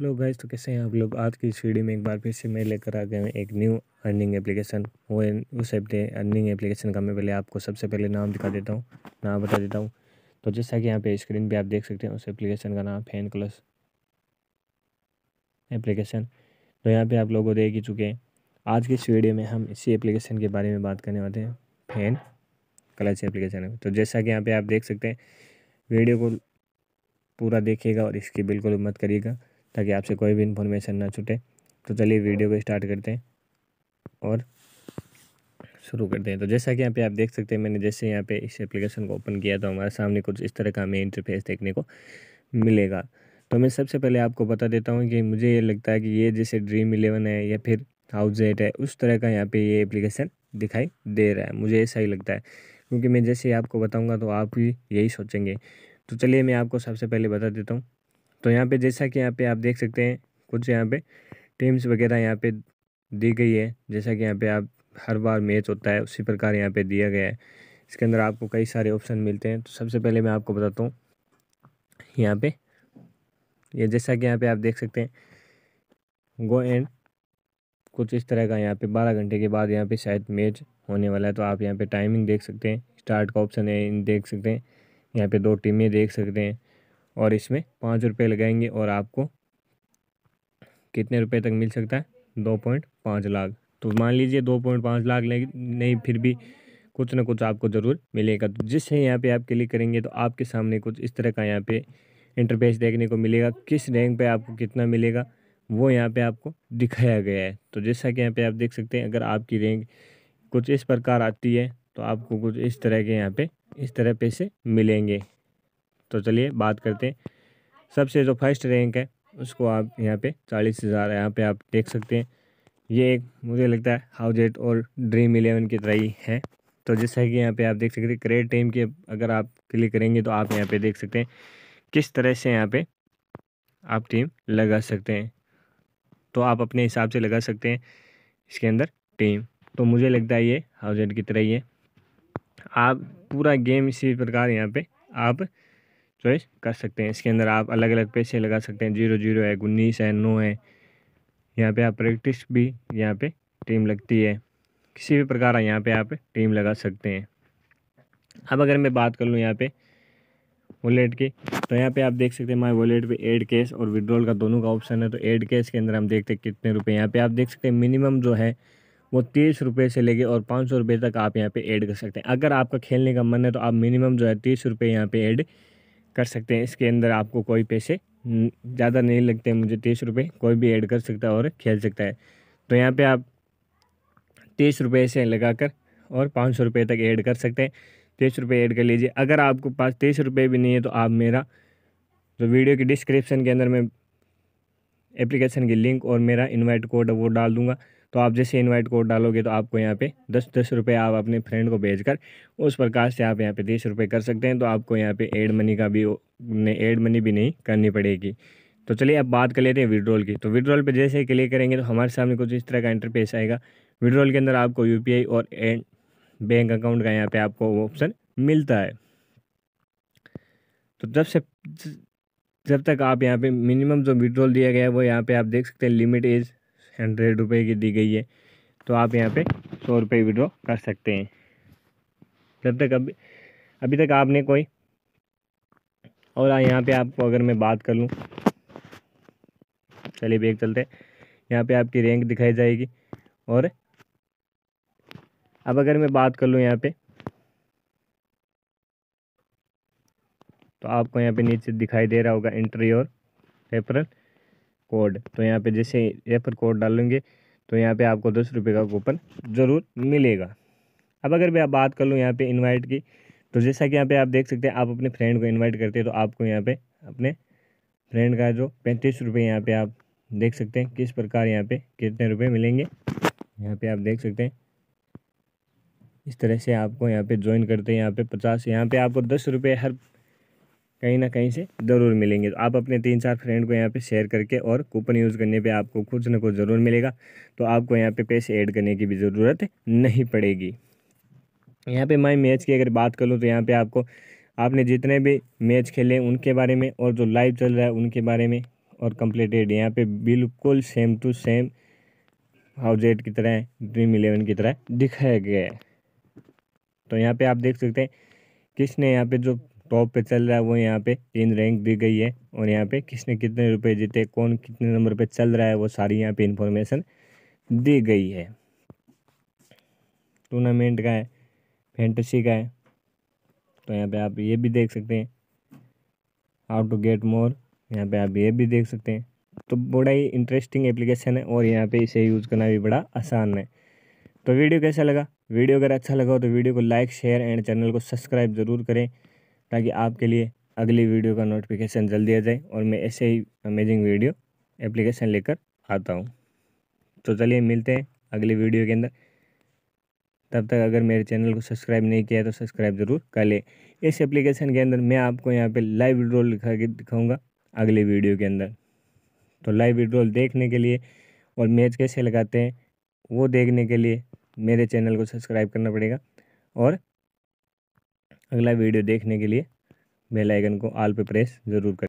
hello guys तो कैसे हैं आप लोग आज की इस वीडियो में एक बार फिर से मैं लेकर आ गया हूँ एक न्यू अर्निंग एप्लीकेशन वो उस अर्निंग एप्लीकेशन का मैं पहले आपको सबसे पहले नाम दिखा देता हूँ नाम बता देता हूँ तो जैसा कि यहाँ पे स्क्रीन पे आप देख सकते हैं उस एप्लीकेशन का नाम फैन क्लस एप्लीकेशन तो यहाँ पर आप लोगों को देख ही चुके हैं आज की इस वीडियो में हम इसी एप्लीकेशन के बारे में बात करने वाले हैं फैन क्लच एप्लीकेशन तो जैसा कि यहाँ पर आप देख सकते हैं वीडियो को पूरा देखिएगा और इसकी बिल्कुल मत करिएगा ताकि आपसे कोई भी इन्फॉर्मेशन ना छूटे तो चलिए वीडियो को स्टार्ट करते हैं और शुरू करते हैं तो जैसा कि यहाँ पे आप देख सकते हैं मैंने जैसे यहाँ पे इस एप्लीकेशन को ओपन किया तो हमारे सामने कुछ इस तरह का हमें इंटरफेस देखने को मिलेगा तो मैं सबसे पहले आपको बता देता हूँ कि मुझे ये लगता है कि ये जैसे ड्रीम इलेवन है या फिर हाउस है उस तरह का यहाँ पे ये एप्लीकेशन दिखाई दे रहा है मुझे ऐसा ही लगता है क्योंकि मैं जैसे आपको बताऊँगा तो आप भी यही सोचेंगे तो चलिए मैं आपको सबसे पहले बता देता हूँ तो यहाँ पे जैसा कि यहाँ पे आप देख सकते हैं कुछ यहाँ पे टीम्स वगैरह यहाँ पे दी गई है जैसा कि यहाँ पे आप हर बार मैच होता है उसी प्रकार यहाँ पे दिया गया है इसके अंदर आपको कई सारे ऑप्शन मिलते हैं तो सबसे पहले मैं आपको बताता हूँ यहाँ पे ये जैसा कि यहाँ पे आप देख सकते हैं गो एंड कुछ इस तरह का यहाँ पे बारह घंटे के बाद यहाँ पे शायद मैच होने वाला है तो आप यहाँ पे टाइमिंग देख सकते हैं स्टार्ट का ऑप्शन है देख सकते हैं यहाँ पे दो टीमें देख सकते हैं और इसमें पाँच रुपये लगाएंगे और आपको कितने रुपए तक मिल सकता है दो पॉइंट पाँच लाख तो मान लीजिए दो पॉइंट पाँच लाख लेकिन नहीं फिर भी कुछ ना कुछ आपको ज़रूर मिलेगा तो जिससे यहाँ पे आप क्लिक करेंगे तो आपके सामने कुछ इस तरह का यहाँ पे इंटरफेस देखने को मिलेगा किस रैंक पे आपको कितना मिलेगा वो यहाँ पे आपको दिखाया गया है तो जैसा कि यहाँ पर आप देख सकते हैं अगर आपकी रैंक कुछ इस प्रकार आती है तो आपको कुछ इस तरह के यहाँ पर इस तरह पैसे मिलेंगे तो चलिए बात करते हैं सबसे जो फर्स्ट रैंक है उसको आप यहाँ पे चालीस हज़ार यहाँ पे आप देख सकते हैं ये एक मुझे लगता है जेट और ड्रीम इलेवन की तरह ही है तो जैसा कि यहाँ पे आप देख सकते हैं क्रेड टाइम के अगर आप क्लिक करेंगे तो आप यहाँ पे देख सकते हैं किस तरह से यहाँ पे आप टीम लगा सकते हैं तो आप अपने हिसाब से लगा सकते हैं इसके अंदर टीम तो मुझे लगता है ये जेट की तरह ही है आप पूरा गेम इसी प्रकार यहाँ पर आप चॉइस कर सकते हैं इसके अंदर आप अलग अलग पैसे लगा सकते हैं जीरो जीरो है उन्नीस है नौ है यहाँ पे आप प्रैक्टिस भी यहाँ पे टीम लगती है किसी भी प्रकार यहाँ पे आप टीम लगा सकते हैं अब अगर मैं बात कर लूँ यहाँ पे वॉलेट की तो यहाँ पे आप देख सकते हैं माई वॉलेट पे एड कैश और विड्रॉल का दोनों का ऑप्शन है तो एड कैश के अंदर हम देखते हैं कितने रुपये यहाँ पे आप देख सकते हैं मिनिमम जो है वो तीस रुपये से लेके और पाँच सौ रुपये तक आप यहाँ पे ऐड कर सकते हैं अगर आपका खेलने का मन है तो आप मिनिमम जो है तीस रुपये यहाँ पे ऐड कर सकते हैं इसके अंदर आपको कोई पैसे ज़्यादा नहीं लगते मुझे तीस रुपये कोई भी ऐड कर सकता है और खेल सकता है तो यहाँ पे आप तीस रुपये से लगाकर और पाँच सौ रुपये तक ऐड कर सकते हैं तीस रुपये ऐड कर लीजिए अगर आपको पास तीस रुपये भी नहीं है तो आप मेरा तो वीडियो के डिस्क्रिप्शन के अंदर मैं एप्लीकेशन की लिंक और मेरा इनवाइट कोड वो डाल दूंगा तो आप जैसे इनवाइट कोड डालोगे तो आपको यहाँ पे दस दस रुपये आप अपने फ्रेंड को भेजकर उस प्रकार से आप यहाँ पे तीस रुपये कर सकते हैं तो आपको यहाँ पे एड मनी का भी एड मनी भी नहीं करनी पड़ेगी तो चलिए अब बात कर लेते हैं विड्रॉल की तो विड्रॉल पर जैसे क्लिक करेंगे तो हमारे सामने कुछ इस तरह का इंटरफेस आएगा विड्रॉल के अंदर आपको यू और एंड बैंक अकाउंट का यहाँ पर आपको ऑप्शन मिलता है तो जब से जब तक आप यहाँ पे मिनिमम जो विड्रॉल दिया गया है वो यहाँ पे आप देख सकते हैं लिमिट इज़ हंड्रेड रुपये की दी गई है तो आप यहाँ पे सौ रुपये विड्रॉ कर सकते हैं जब तक अभी अभी तक आपने कोई और यहाँ पे आपको अगर मैं बात कर लूँ चलिए बेग चलते यहाँ पे आपकी रैंक दिखाई जाएगी और अब अगर मैं बात कर लूँ यहाँ पे तो आपको यहाँ पे नीचे दिखाई दे रहा होगा इंट्री और रेफरल कोड तो यहाँ पे जैसे रेफर कोड डालेंगे तो यहाँ पे आपको दस रुपये का कूपन ज़रूर मिलेगा अब अगर मैं बात कर लूँ यहाँ पे इनवाइट की तो जैसा कि यहाँ पे आप देख सकते हैं आप अपने फ्रेंड को इनवाइट करते हैं तो आपको यहाँ पे अपने फ्रेंड का जो पैंतीस रुपये यहाँ पर आप देख सकते हैं किस प्रकार यहाँ पर कितने रुपये मिलेंगे यहाँ पर आप देख सकते हैं इस तरह से आपको यहाँ पे ज्वाइन करते हैं यहाँ पे पचास यहाँ पे आपको दस रुपये हर कहीं ना कहीं से ज़रूर मिलेंगे तो आप अपने तीन चार फ्रेंड को यहाँ पे शेयर करके और कूपन यूज़ करने पे आपको कुछ ना कुछ ज़रूर मिलेगा तो आपको यहाँ पे पैसे ऐड करने की भी ज़रूरत नहीं पड़ेगी यहाँ पे मैं मैच की अगर बात कर लूँ तो यहाँ पे आपको आपने जितने भी मैच खेले उनके बारे में और जो लाइव चल रहा है उनके बारे में और कम्प्लीटेड यहाँ पर बिल्कुल सेम टू सेम हाउजेट की तरह ड्रीम इलेवन की तरह दिखाया गया है तो यहाँ पर आप देख सकते हैं किसने यहाँ पे जो टॉप पे चल रहा है वो यहाँ पे तीन रैंक दी गई है और यहाँ पे किसने कितने रुपए जीते कौन कितने नंबर पे चल रहा है वो सारी यहाँ पे इंफॉर्मेशन दी गई है टूर्नामेंट का है फेंटसी का है तो यहाँ पे आप ये भी देख सकते हैं हाउ टू गेट मोर यहाँ पे आप ये भी देख सकते हैं तो बड़ा ही इंटरेस्टिंग एप्लीकेशन है और यहाँ पे इसे यूज़ करना भी बड़ा आसान है तो वीडियो कैसा लगा वीडियो अगर अच्छा लगा हो तो वीडियो को लाइक शेयर एंड चैनल को सब्सक्राइब ज़रूर करें ताकि आपके लिए अगली वीडियो का नोटिफिकेशन जल्दी आ जाए और मैं ऐसे ही अमेजिंग वीडियो एप्लीकेशन लेकर आता हूँ तो चलिए मिलते हैं अगली वीडियो के अंदर तब तक अगर मेरे चैनल को सब्सक्राइब नहीं किया तो सब्सक्राइब ज़रूर कर ले इस एप्लीकेशन के अंदर मैं आपको यहाँ पे लाइव विड्रोल लिखा के दिखाऊँगा अगले वीडियो के अंदर तो लाइव विड्रोल देखने के लिए और मैच कैसे लगाते हैं वो देखने के लिए मेरे चैनल को सब्सक्राइब करना पड़ेगा और अगला वीडियो देखने के लिए बेल आइकन को आल पे प्रेस ज़रूर करें